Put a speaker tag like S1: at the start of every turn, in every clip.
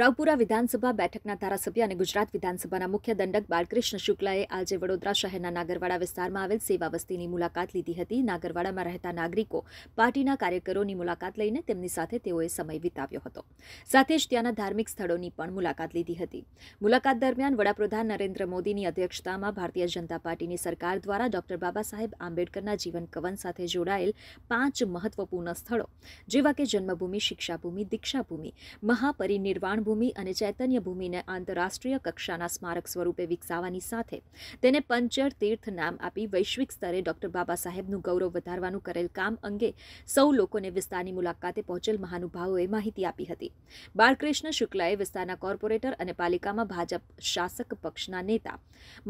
S1: રાવપુરા વિધાનસભા બેઠકના ધારાસભ્ય અને ગુજરાત વિધાનસભાના મુખ્ય દંડક બાળકૃષ્ણ શુક્લાએ આજે વડોદરા શહેરના નાગરવાડા વિસ્તારમાં આવેલ સેવા વસ્તીની મુલાકાત લીધી હતી નાગરવાડામાં રહેતા નાગરિકો પાર્ટીના કાર્યકરોની મુલાકાત લઈને તેમની સાથે તેઓએ સમય વિતાવ્યો હતો સાથે જ ત્યાંના ધાર્મિક સ્થળોની પણ મુલાકાત લીધી હતી મુલાકાત દરમિયાન વડાપ્રધાન નરેન્દ્ર મોદીની અધ્યક્ષતામાં ભારતીય જનતા પાર્ટીની સરકાર દ્વારા ડોક્ટર બાબા સાહેબ આંબેડકરના જીવન કવન સાથે જોડાયેલ પાંચ મહત્વપૂર્ણ સ્થળો જેવા કે જન્મભૂમિ શિક્ષાભૂમિ દીક્ષાભૂમિ મહાપરિનિર્વાણ રણભૂમિ અને ચૈતન્ય ભૂમિને આંતરરાષ્ટ્રીય કક્ષાના સ્મારક સ્વરૂપે વિકસાવવાની સાથે તેને પંચર તીર્થ નામ આપી વૈશ્વિક સ્તરે ડોક્ટર બાબા સાહેબનું ગૌરવ વધારવાનું કરેલ કામ અંગે સૌ લોકોને વિસ્તારની મુલાકાતે પહોંચેલ મહાનુભાવોએ માહિતી આપી હતી બાળકૃષ્ણ શુક્લાએ વિસ્તારના કોર્પોરેટર અને પાલિકામાં ભાજપ શાસક પક્ષના નેતા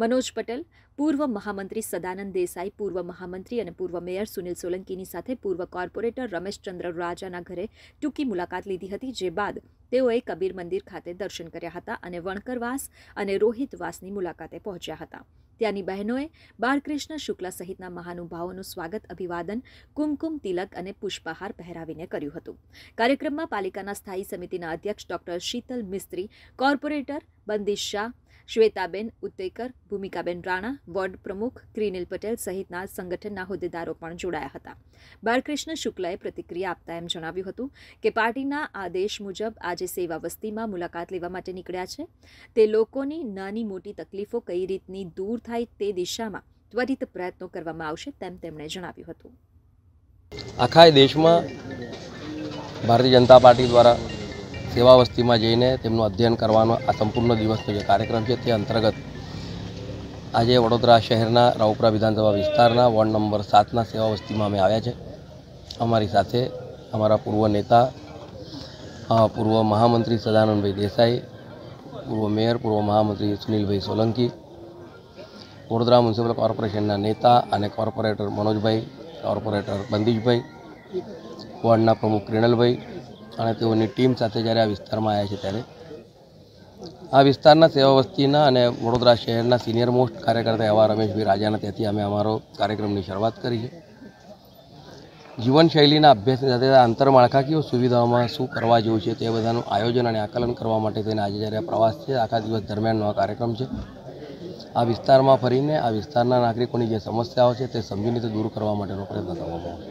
S1: મનોજ પટેલ પૂર્વ મહામંત્રી સદાનંદ દેસાઈ પૂર્વ મહામંત્રી અને પૂર્વ મેયર સુનિલ સોલંકીની સાથે પૂર્વ કોર્પોરેટર રમેશચંદ્ર રાજાના ઘરે ટૂંકી મુલાકાત લીધી હતી જે બાદ તેઓએ કબીર મંદિર ખાતે દર્શન કર્યા હતા અને વણકરવાસ અને રોહિતવાસની મુલાકાતે પહોંચ્યા હતા ત્યાંની બહેનોએ બાળકૃષ્ણ શુક્લા સહિતના મહાનુભાવોનું સ્વાગત અભિવાદન કુમકુમ તિલક અને પુષ્પહાર પહેરાવીને કર્યું હતું કાર્યક્રમમાં પાલિકાના સ્થાયી સમિતિના અધ્યક્ષ doctor Shital Mistry corporator Bandish Shah Shwetaben Uttekar Bhumikaben Rana ward પ્રમુખ ક્રિનિલ પટેલ સહિતના સંગઠનના હોદ્દેદારો પણ જોડાયા હતા બાળકૃષ્ણ શુક્લાએ પ્રતિક્રિયા આપતા એમ જણાવ્યું હતું કે પાર્ટીના આદેશ મુજબ આજે સેવા વસ્તીમાં મુલાકાત લેવા માટે નીકળ્યા છે તે લોકોની નાની મોટી તકલીફો કઈ રીતની દૂર થાય તે દિશામાં ત્વરિત પ્રયત્નો કરવામાં આવશે તેમ તેમણે જણાવ્યું હતું
S2: આખા દેશમાં ભારતીય જનતા પાર્ટી દ્વારા સેવા વસ્તીમાં જઈને તેમનું અધ્યયન કરવાનો આ સંપૂર્ણ દિવસનો જે કાર્યક્રમ છે તે અંતર્ગત આજે વડોદરા શહેરના રાવપુરા વિધાનસભા વિસ્તારના વોર્ડ નંબર સાતના સેવા વસ્તીમાં અમે આવ્યા છે અમારી સાથે અમારા પૂર્વ નેતા પૂર્વ મહામંત્રી સદાનંદભાઈ દેસાઈ પૂર્વ મેયર પૂર્વ મહામંત્રી સુનિલભાઈ સોલંકી વડોદરા મ્યુનિસિપલ કોર્પોરેશનના નેતા અને કોર્પોરેટર મનોજભાઈ કોર્પોરેટર બંદીશભાઈ વોર્ડના પ્રમુખ ક્રિણલભાઈ અને તેઓની ટીમ સાથે જ્યારે આ વિસ્તારમાં આવ્યા છે ત્યારે આ વિસ્તારના સેવા વસ્તીના અને વડોદરા શહેરના સિનિયર મોસ્ટ કાર્યકર્તા એવા રમેશભાઈ રાજાના ત્યાંથી અમે અમારો કાર્યક્રમની શરૂઆત કરી છે જીવનશૈલીના અભ્યાસની સાથે આંતરમાળખાકીય સુવિધાઓમાં શું કરવા જેવું છે તે બધાનું આયોજન અને આકલન કરવા માટે તેને આજે જ્યારે પ્રવાસ છે આખા દિવસ દરમિયાનનો આ કાર્યક્રમ છે આ વિસ્તારમાં ફરીને આ
S1: વિસ્તારના નાગરિકોની જે સમસ્યાઓ છે તે સમજીને તે દૂર કરવા માટેનો પ્રયત્ન કરવામાં આવશે